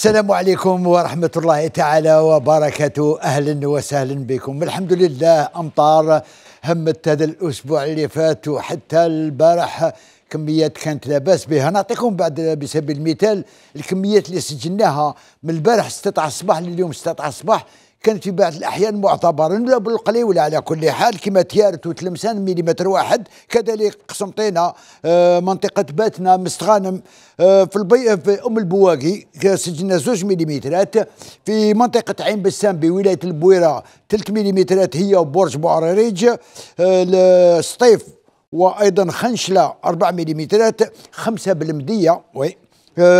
السلام عليكم ورحمة الله تعالى وبركاته أهلا وسهلا بكم الحمد لله أمطار همت هذا الأسبوع اللي فات وحتى البارح كميات كانت لا باس بها نعطيكم بعد بسبيل المثال الكميات اللي سجلناها من البارح 16 صباح لليوم 16 صباح كان في بعض الاحيان معتبرين بالقليولة على كل حال كما تيارت وتلمسان مليمتر واحد كذلك قسمطينا آه، منطقه باتنا مستغانم آه، في البي في ام البواقي سجلنا زوج مليمترات في منطقه عين بسام بولايه البويره 3 مليمترات هي وبرج بوعريريج آه، السطيف وايضا خنشله 4 مليمترات خمسه بالمديه وي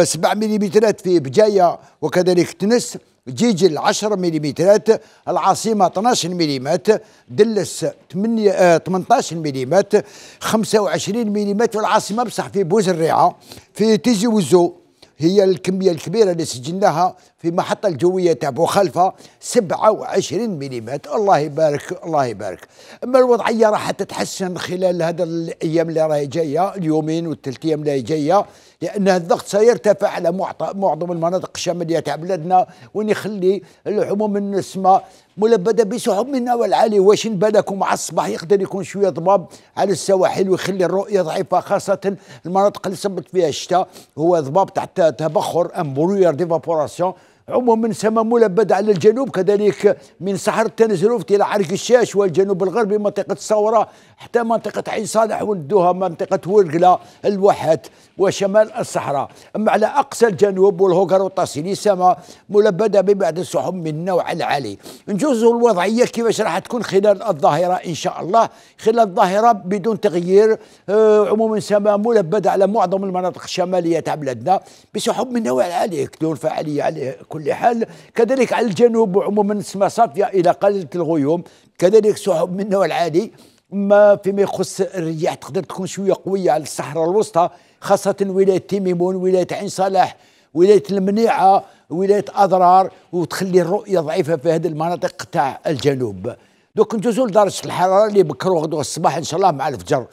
7 مليمترات في بجايه وكذلك تنس جيجي 10 مليمترات العاصمه 12 مليمات دلس 8 18 آه، مليمات 25 مليمات والعاصمه بصح في بوزريعه في تيزي وزو هي الكميه الكبيره اللي سجلناها في المحطة الجوية تاع بوخلفة 27 ملم الله يبارك الله يبارك أما الوضعية راح تتحسن خلال هذا الأيام اللي راهي جاية اليومين والثلاث أيام اللي جاية لأن الضغط سيرتفع على معظم المناطق الشمالية تاع بلادنا وين يخلي العموم النسمة ملبدة بسحب من نوى عالي واش بالكم مع الصباح يقدر يكون شوية ضباب على السواحل ويخلي الرؤية ضعيفة خاصة المناطق اللي صبت فيها الشتاء هو ضباب تحت تبخر امبرويير ديفابوراسيون عموما سما ملبد على الجنوب كذلك من صحراء تنزروفت الى عرق الشاش والجنوب الغربي منطقه الصوره حتى منطقه عين صالح والدوها منطقه ورقله الواحات وشمال الصحراء اما على اقصى الجنوب والهوكر والطاسيلي سما ملبده ببعض السحب من النوع العالي نجوز الوضعيه كيفاش راح تكون خلال الظاهره ان شاء الله خلال الظاهره بدون تغيير أه عموما سما ملبده على معظم المناطق الشماليه تاع بلادنا بسحب من النوع العالي تكون فعاليه عليه كل كل حال كذلك على الجنوب عموما السماء صافية إلى قلة الغيوم كذلك سحب من النوع العادي ما فيما يخص الرياح تقدر تكون شوية قوية على الصحراء الوسطى خاصة ولاية تيميمون ولاية عين صالح ولاية المنيعة ولاية أضرار وتخلي الرؤية ضعيفة في هذه المناطق تاع الجنوب دوك ندوزو لدرجة الحرارة اللي بكرو غدو الصباح إن شاء الله مع الفجر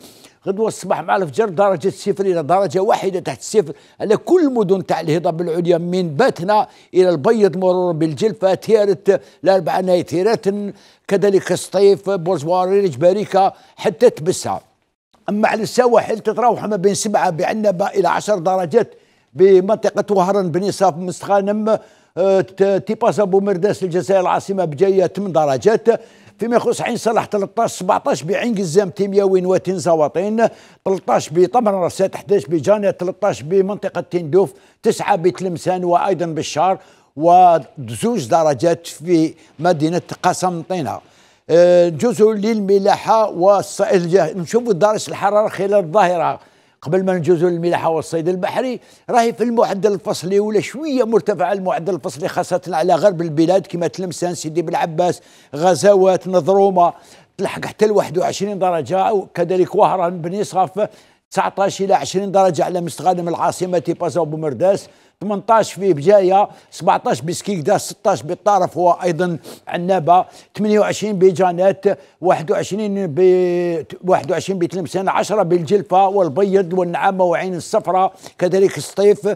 غدوه الصباح مع الفجر درجه صفر الى درجه واحده تحت الصفر على كل مدن تاع الهضاب العليا من باتنا الى البيض مرور بالجلفه تيرت الاربعه نايتيرات كذلك السطيف بورزواري جباريكا حتى تبسها اما على السواحل تتراوح ما بين سبعه بعنبه الى عشر درجات بمنطقه وهران بني صاف مستخانم تيباز ابو مرداس الجزائر العاصمه بجايه 8 درجات فيما يخص عين صلاح 13 17 بعين قزام تيمياوين زواطين 13 بطمر رسات 11 بجانيا 13 بمنطقه تندوف 9 بتلمسان وايضا بالشار وزوج درجات في مدينه قسنطينه آه، جزء للملاحه ونشوفوا درجه الحراره خلال الظاهره قبل ما نجوزوا للملاحه والصيد البحري راهي في المعدل الفصلي ولا شويه مرتفع المعدل الفصلي خاصه على غرب البلاد كما تلمسان سيدي بالعباس غزوات نظرومه تلحق حتى ل 21 درجه وكذلك وهران بني صاف 19 الى 20 درجه على مستغانم العاصمه بازا وبومرداس 18 في بجايه 17 بسكيكدا 16 بالطرف وايضا عنابه 28 بجانات 21 ب 21 بتلمسان 10 بالجلفه والبيض والنعامه وعين الصفراء كذلك الصيف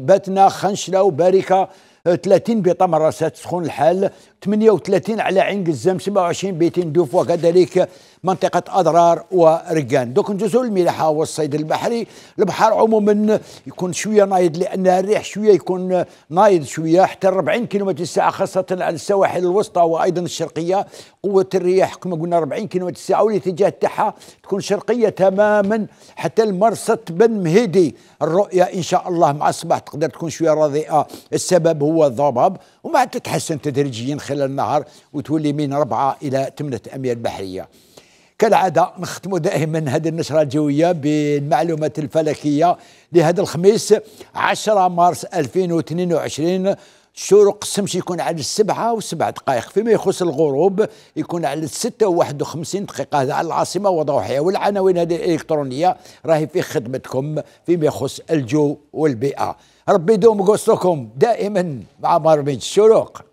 باتنا خنشله وباركه 30 بطه مراسات سخون الحال 38 على عين قزام 27 بيتين دوف وكذلك منطقة أضرار ورقان دوك ندوزو الملاحة والصيد البحري البحر عموما يكون شوية نايض لأن الريح شوية يكون نايض شوية حتى 40 كيلومتر الساعة خاصة على السواحل الوسطى وأيضا الشرقية قوة الرياح كما قلنا 40 كيلومتر الساعة والاتجاه تاعها تكون شرقية تماما حتى المرصد بن مهيدي الرؤية إن شاء الله مع الصباح تقدر تكون شوية رضيئة السبب هو هو الضباب ومع تتحسن تدريجيا خلال النهار وتولي من ربعة إلى 8 أميال بحرية كالعادة نختم دائما هذه النشرة الجوية بالمعلومات الفلكية لهذا الخميس 10 مارس 2022 شروق الشمس يكون على السبعة وسبع دقائق فيما يخص الغروب يكون على الستة وواحد وخمسين دقيقة هذا على العاصمة وضوحية والعناوين هذه الإلكترونية راهي في خدمتكم فيما يخص الجو والبيئة ربي يدوم قوسكم دائما مع برامج الشروق